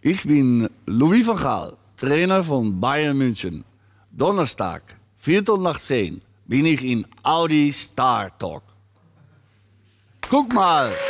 Ik ben Louis van Gaal, Trainer van Bayern München. Donnerstag, Viertel ben ik bin ich in Audi Star Talk. Guck mal!